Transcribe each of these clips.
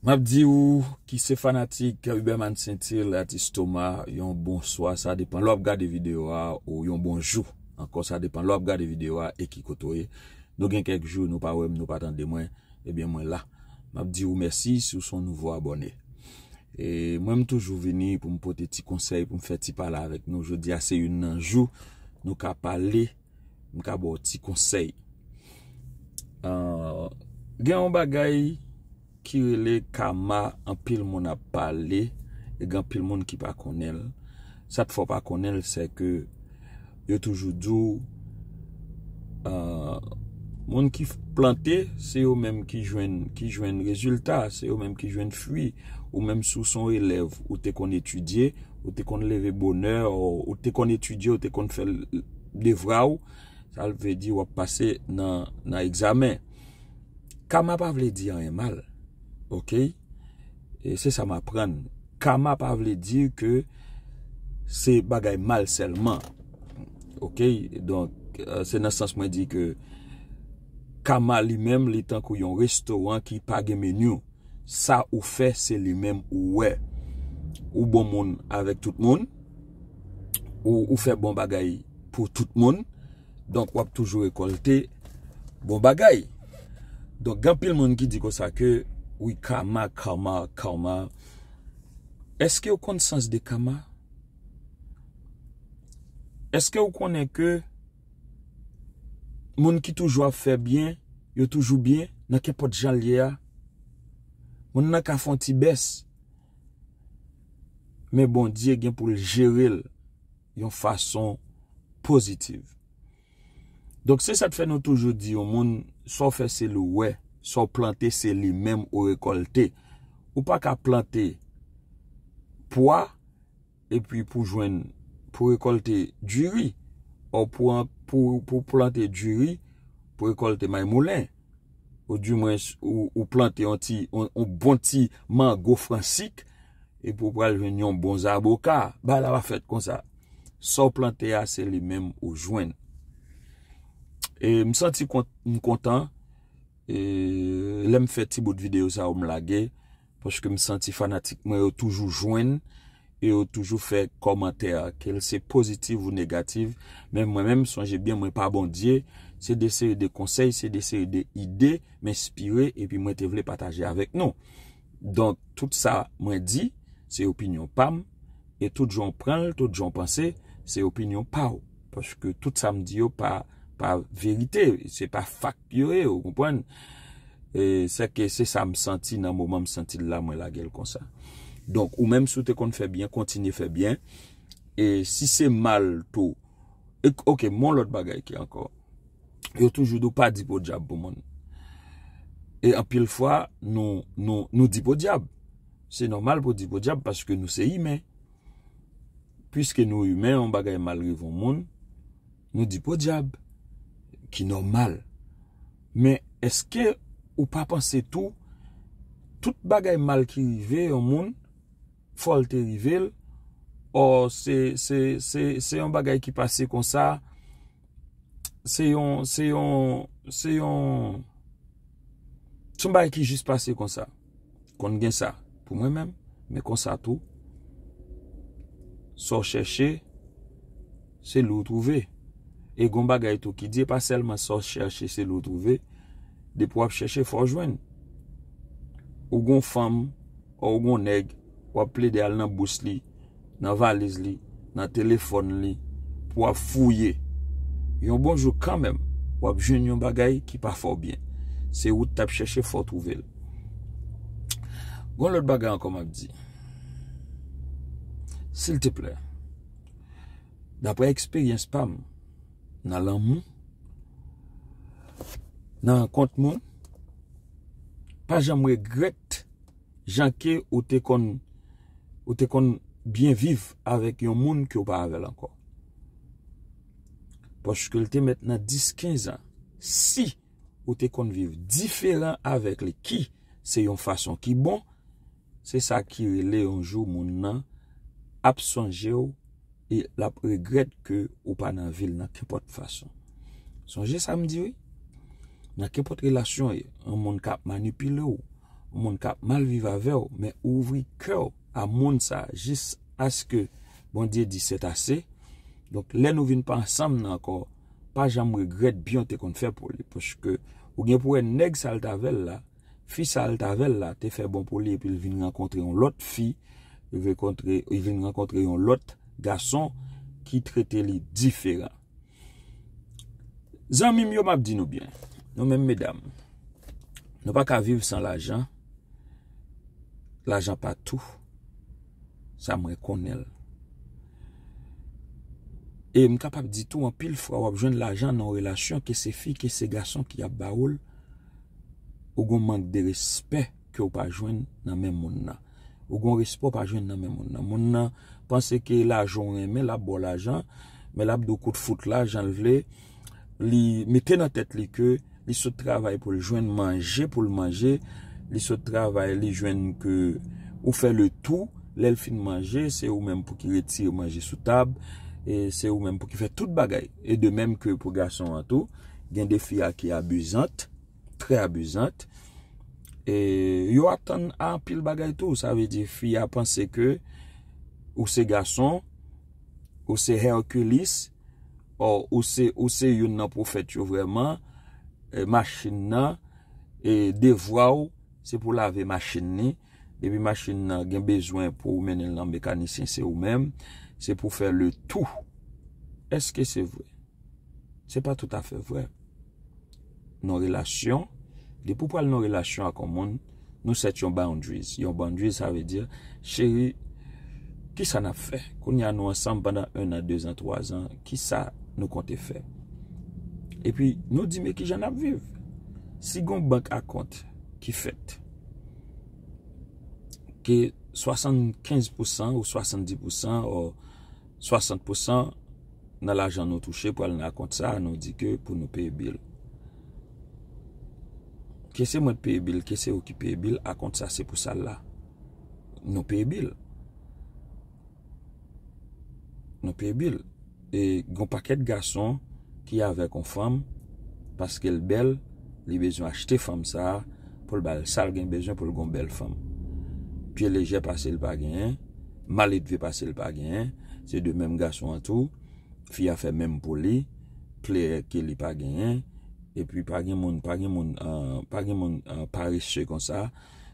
Mabdi ou, ki se fanatik ki a ube man sentil ati stoma yon bon soa, sa depan lop gade videwa ou yon bon jou. Ankon sa depan lop gade videwa e ki koto e. Nou gen kek jou nou pa wem, nou pa tende mwen e eh ben mwen la. Mabdi ou, mersi si ou son nouvo abone. E mwen m m'm toujou veni pou m pote ti konsey pou m fe ti pala avèk nou. Je di ase yon nan jou nou ka pale, nou ka bo ti konsey. Euh, gen yon bagay yon ki rele kama an pil moun ap pale e gen pil moun ki pa konel sat fo pa konel se ke yo toujou djou euh, moun ki plante se yo menm ki jwen ki jwen rezultat se yo menm ki jwen fwi ou menm sou son elev ou te kon etudye ou te kon leve boner ou te kon etudye ou te kon fe levraw sal ve di wap pase nan examen kama pa vle di an emal Ok... E se sa ma pran... Kama pa vle dir ke... Se bagay mal selman... Ok... Se nan sas mwen dir ke... Kama li menm li tankou yon restoran... Ki page menyo... Sa ou fe se li menm ou we... Ou bon moun avek tout moun... Ou ou fe bon bagay... Pou tout moun... Donk wap toujou ekolte... Bon bagay... Donk gan pil moun ki di ko sa ke... Ou yi kama, kama, kama. Eske yon kon sens de kama? Eske yon konen ke moun ki toujwa fe bien, yo toujwa bien, nan ke pot jan liye a? Moun nan ka fonti bes? Men bon, diye gen pou jere yon fason pozitiv. Donk se sa te fe nou toujwa diyo, moun so fe se lou wey, So planté se li mèm ou rekolté. Ou pa ka planté poa epi pou jwen pou rekolté djuri. Ou pou planté djuri pou rekolté maymoulè. Ou planté ou bonti man gofransik epi pou pral jwen yon bon zaboka. Ba la va fèt kon sa. So planté a se li mèm ou jwen. E msanti mkontan E, lèm fè ti bout videyo sa ou m lage, pou chke m senti fanatik, mwen yo toujou jwen, yo toujou fè komantè, kel se pozitiv ou negativ, men mwen mèm sonje bè, mwen pa bondye, se de se de konsey, se de se de ide, m espire, epi mwen te vle pataje avèk, non, don tout sa mwen di, se opinyon pam, et tout joun pran, tout joun panse, se opinyon pa ou, pou chke tout sa m di yo pa, pa verite, se pa fak pyo e, ou kompwen, e, se ke se sa m senti nan mouman m senti la mwen la gel kon sa. Donk, ou menm sou te kon fè bien, kontinye fè bien, e si se mal tou, e, ok, moun lot bagay ki ankon, yo toujou dou pa di po diab pou moun. E anpil fwa, nou di po diab. Se normal pou di po diab, paske nou se imen. Piske nou imen, an bagay mal rivon moun, nou di po diab. Ki nou mal. Men eske ou pa panse tou. Tout bagay mal ki rive yon moun. Folte rive. Ou se yon bagay ki pase kon sa. Se yon. Se yon. Se yon. Sou bagay ki jis pase kon sa. Kon gen sa. Pou mwen men. Men kon sa tou. Sou cheshe. Se lou tou vey. E goun bagay tou ki di e pa selman so chèche se loutrouvé, de pou ap chèche fò jwen. Ou goun fam, ou goun neg, wap ple de al nan bous li, nan valiz li, nan telefon li, pou ap fouye. Yon bonjou kèmèm, wap jwen yon bagay ki pa fò byen. Se wout ap chèche fò trouvé l. Goun lout bagay an kom ap di. Sil te plè. Dapre eksperyens pam, Nan lan moun, nan an kont moun, pa jan mwen gret jan ke ou te kon bien viv avèk yon moun ki ou pa avèl ankon. Poch ke lte mèt nan 10-15 an, si ou te kon viv diferan avèk lè ki, se yon fason ki bon, se sa ki lè yon jou moun nan, ap son jè ou. E la pregred ke ou pa nan vil nan kepot fason. Sonje sa mdi we? Nan kepot relasyon e, an moun kap manipile ou, an moun kap mal viva ve ou, men ouvri kè ou an moun sa, jis aske, bon diye di, setase, donk lè nou vin pa ansam nan akor, pa jan mou regred biyon te kon fè poli, poske ou gen pouen neg sal tavel la, fi sal tavel la, te fè bon poli, epi vin renkontre yon lot fi, e e vin renkontre yon lot, gason ki trete li diferan. Zan mi myo map di nou byan. Nou men, medam, nou pa ka vive san la jan, la jan pa tou, sa mwen konel. E m kapap di tou, an pil fwa wap jwen la jan nan relasyon ke se fi, ke se gason ki ya baoul, ou gon mank de respet ki ou pa jwen nan men moun nan. Ou gon respet ou pa jwen nan men moun nan. Moun nan, Pense ke la joun reme, la bo la jan, me la do kout fout la, jan vle, li mette nan tet li ke, li sou travay pou li jwen manje, pou li manje, li sou travay, li jwen ke ou fe le tou, lel fin manje, se ou men pou ki reti ou manje sou tab, e se ou men pou ki fe tout bagay, e de men ke pou gason an tou, gen de fia ki abuzant, tre abuzant, e yo atan an pil bagay tou, sa ve di fia pense ke, Ou se gason, ou se herkulis, ou se yon nan pou fet yo vreman, eh, machin nan, e devwa ou, se pou lave machin ni, e bi machin nan gen bezwen pou menen nan mekanisin se ou men, se pou fer le tou. Eske se vre? Se pa tout afe vre. Non relasyon, de pou pal non relasyon akon moun, nou set yon boundaries. Yon boundaries sa ve dir, chéri, Ki sa nap fe? Kou ni anou ansam Bandan 1 an, 2 an, 3 an Ki sa nou konte fe? E pi nou di me ki jan ap viv? Si goun bank akonte Ki fet Ki 75% Ou 70% Ou 60% Nan l'ajan nou touche Po alen akonte sa Nou di ke pou nou peye bil Kese mwen peye bil Kese ou ki peye bil Akonte sa se pou sa la Nou peye bil nan piye bil, e gon paket gason ki ave kon fam, paske l bel, li bezon achte fam sa, pou l bal sal gen bezon pou l gon bel fam. Pye leje pase l pagyen, malit ve pase l pagyen, se de menm gason an tou, fi a fe menm poli, ple ke li pagyen, e pi pagyen moun parise se kon sa,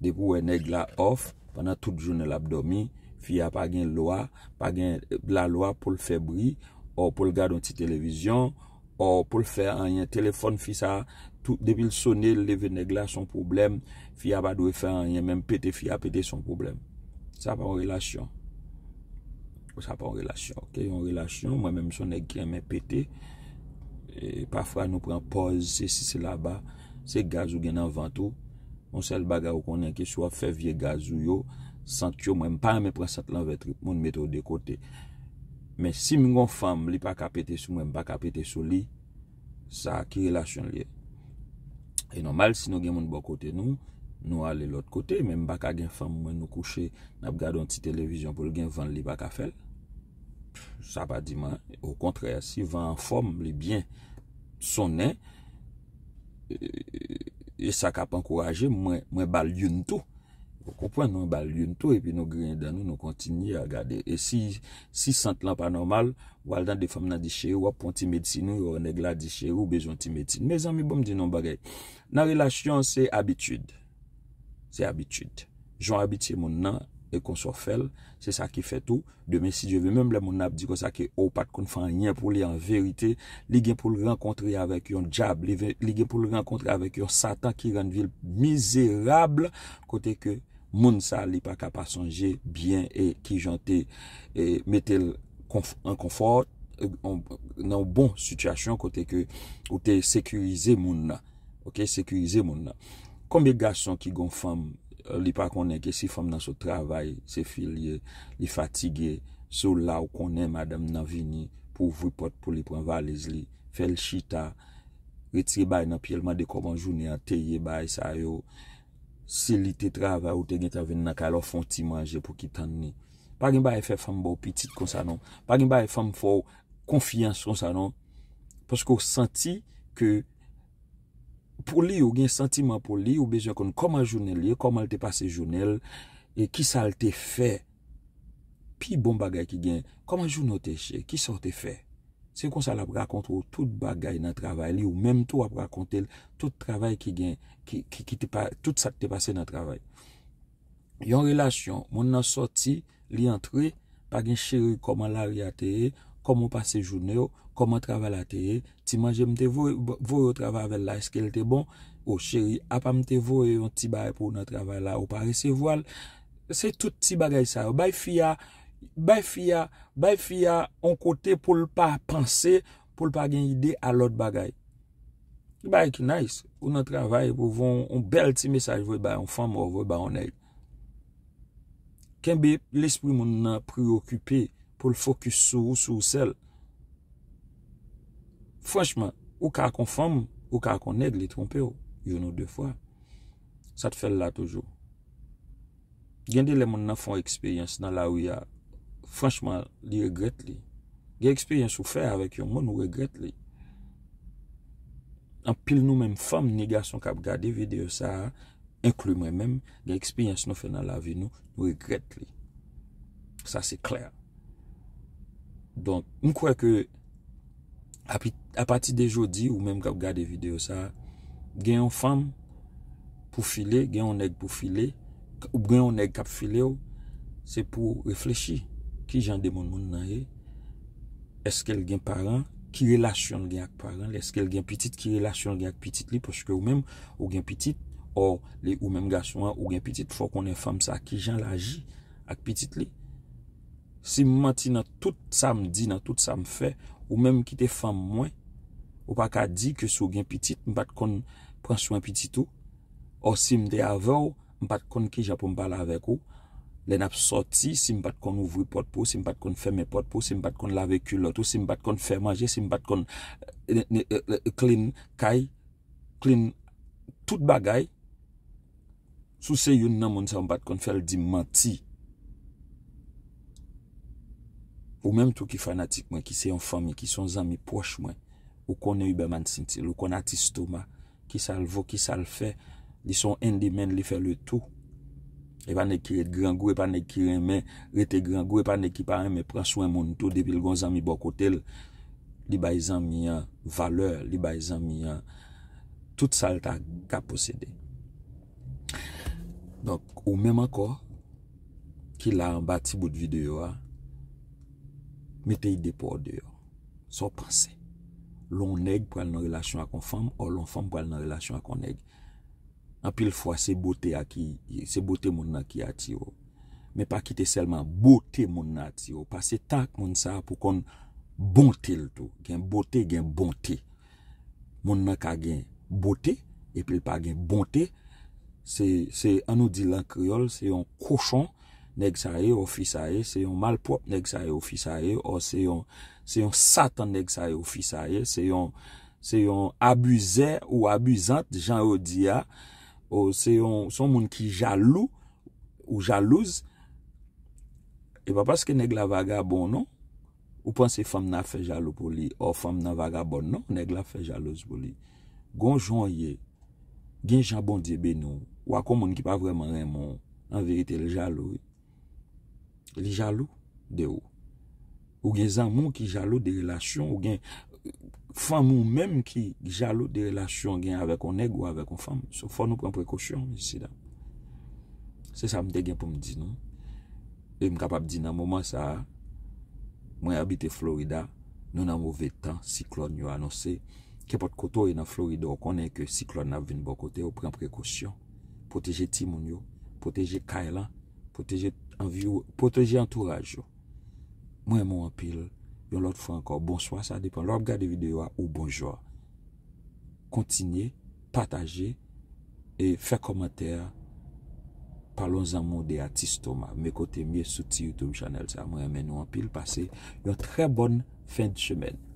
de pou wè e neg la of, panan tout joun el abdomi, fi a pa gen lwa, pa gen la lwa pou l febri, ou pou l gade yon ti televizyon, ou pou l fe an yon telefon fi sa, depil sone, le vene gla son problem, fi a pa dwe fe an yon men pete, fi a pete son problem. Sa pa yon relasyon. Sa pa yon relasyon, ok? Yon relasyon, mwen menm son e gen men pete, e pafwa nou pren poz, se si se la ba, se gaz ou gen an vanto, mwen sel baga ou konen ki sou a fe vie gaz ou yo, Sankyo mwen pa mwen prensat lan vetri Mwen meto de kote Men si mwen gon fam li pa kapete sou Mwen baka pete sou li Sa ki relasyon li E normal si nou gen mwen bo kote nou Nou ale lot kote Mwen baka gen fam mwen nou kouche Nap gado nti televizyon pou li gen van li baka fel Sa pa di man Ou kontre si van fam li bien Sonnen e, e, e sa kap ankouraje mwen bal yon tou kompwen nou bal yon tou epi nou gren dan nou nou kontinye a gade e si sent lan pa normal wal dan defam nan di chè ou apon ti medsi nou yo reneg la di chè ou bejon ti medsi me zan mi bom di nan bagay nan relasyon se abitude se abitude joun abitye moun nan e kon so fel se sa ki fe tou deme si je ve mèm le moun ap di ko sa ki ou pat kon fanyen pou li an verite li gen pou l renkontre avèk yon djab li gen pou l renkontre avèk yon satan ki ren vil miserable kote ke Moun sa li pa kapa sonje biyen e ki jante e metel an konfort nan bon sutyasyon kote ke ou te sekurize moun na. Ok, sekurize moun na. Kome gason ki gon fam, euh, li pa konen ke si fam nan sou travay, se filye, li fatige, sou la ou konen madame nan vini pou vwi pot pou li pren valiz li. Fel chita, ritri bay nan pi elman de koban jouni a teye bay sa yo. Se li te travè ou te gen travè nan ka, lò fon ti manje pou ki tan ni. Pagin ba e fè fèm bò piti kon sa non. Pagin ba e fèm fò konfiyans kon sa non. Paske ou santi ke pou li ou gen santi man pou li ou bejè kon koman jounel li, koman lte pase jounel, e ki sa lte fè. Pi bon bagay ki gen, koman jounel te che, ki sa lte fè. Se kon sa la prakontou tout bagay nan travay li ou menm tou a prakontel tout travay ki gen, ki ki te pa, tout sa te pase nan travay. Yon relasyon, moun nan soti, li antre, pa gen cheri koman la li ateye, koman pase jounè, koman travay la ateye, ti manje mte voue, voue ou travay avèl la, eske el te bon, ou cheri apam te voue ou ti bagay pou nan travay la, ou pare se voal, se tout ti bagay sa, ou bay fia, Bay fya, bay fya an kote pou l pa panse, pou l pa gen yide alot bagay. Bay ki nays, ou nan travay pou von, ou bel ti mesaj vwe bay, ou fwa mou vwe bay anay. Ken be, l espri moun nan preokupi pou l fokus sou ou sou ou sel. Franchman, ou ka kon fwa mou, ou ka kon ed li trompe ou, yon ou de fwa. Sa te fel la toujou. Gen de le moun nan fon ekspeyens nan la ou ya... Franchman, li regret li. Gè eksperyens ou fè avèk yon moun, ou regret li. An pil nou mèm fèm, ni gè son kap gade videyo sa, inklu mèm mèm, gè eksperyens nou fè nan la vi nou, ou regret li. Sa se klè. Don, mè kwe kè, apati de jodi, ou mèm kap gade videyo sa, gen yon fèm pou file, gen yon neg pou file, ou gen yon neg kap file ou, se pou reflechi. ki jan de moun moun nan e, eske el gen paran, ki relasyon gen ak paran, eske el gen pitit, ki relasyon gen ak pitit li, poske ou men ou gen pitit, ou le ou men gaswa ou gen pitit, fwa konen fam sa, ki jan laji ak pitit li. Si mwati nan tout sa mdi, nan tout sa mfe, ou men ki te fam mwen, ou pa ka di ke sou gen pitit, mbat kon pran swan pitit ou, ou si mde avan ou, mbat kon ki japon bala avek ou, Len ap soti, si m bat kon ouvri potpo, si m bat kon ferme potpo, si m bat kon lave kuloto, si m bat kon fermaje, si m bat kon klin kaj, klin tout bagay. Sou se yon nan moun sa m bat kon fel di mati. Ou menm tou ki fanatik mwen, ki se yon fami, ki son zami poch mwen, ou kon e ube man sintil, ou kon atistoma, ki salvo, ki salfe, li son endi men li fe le tou. E pa nek kiret gran gwe, pa nek kirem me, rete gran gwe, pa nek kiparen me, pranswen monito depil gon zami bokotel, li bay zami yon valeur, li bay zami yon tout salta ka posede. Donk, ou menman ko, ki la an bati bout videyo a, meteyi depor deyo, sou panse. Lon neg pou al nan relasyon akon fam, ou lon fam pou al nan relasyon akon neg. pil fwa se bote a ki, se bote moun nan ki ati yo. Me pa kite selman bote moun nan ati yo. Pas se tak moun sa pou kon bonte l to. Gen bote gen bonte. Moun nan ka gen bote, e pil pa gen bonte, se anou di lan kriol, se yon kouchon neg sa ye, ou fi sa ye, se yon malprop neg sa ye, ou fi sa ye, ou se yon satan neg sa ye, ou fi sa ye, se yon se yon abuze ou abuzant jan ou di ya, Ou se yon, son moun ki jalou, ou jalouz, e pa paske neg la vaga bon non, ou panse fam na fe jalou pou li, ou fam na vaga bon non, neg la fe jalouz pou li. Gon joun ye, gen japon dibe nou, wakou moun ki pa vreman ren moun, an verite li jalou. Li jalou, de ou. Ou gen zan moun ki jalou de relasyon, ou gen... Fam ou menm ki ja lout de relasyon gen avèk ou neg ou avèk ou fam, sou fò nou pren prekosyon misi dan. Se sa m de gen pou m di nou, e m kapap di nan mouman sa, mwen abite Florida, nou nan mouve tan, siklon yo anose, kepot koto e nan Florida, ou konen ke siklon nan vin bokote, ou pren prekosyon, poteje timoun yo, poteje kailan, poteje entouraj yo. Mwen moun apil, Yon lot fwa ankon. Bonsoy, sa depan. Lòm gade videyo a ou bonjwa. Kontinye, pataje, e fè komentèr, palon zanmou de atistoma. Mè kote mè soti Youtube chanel sa. Mè menou an pil pase. Yon tre bon fin chemèn.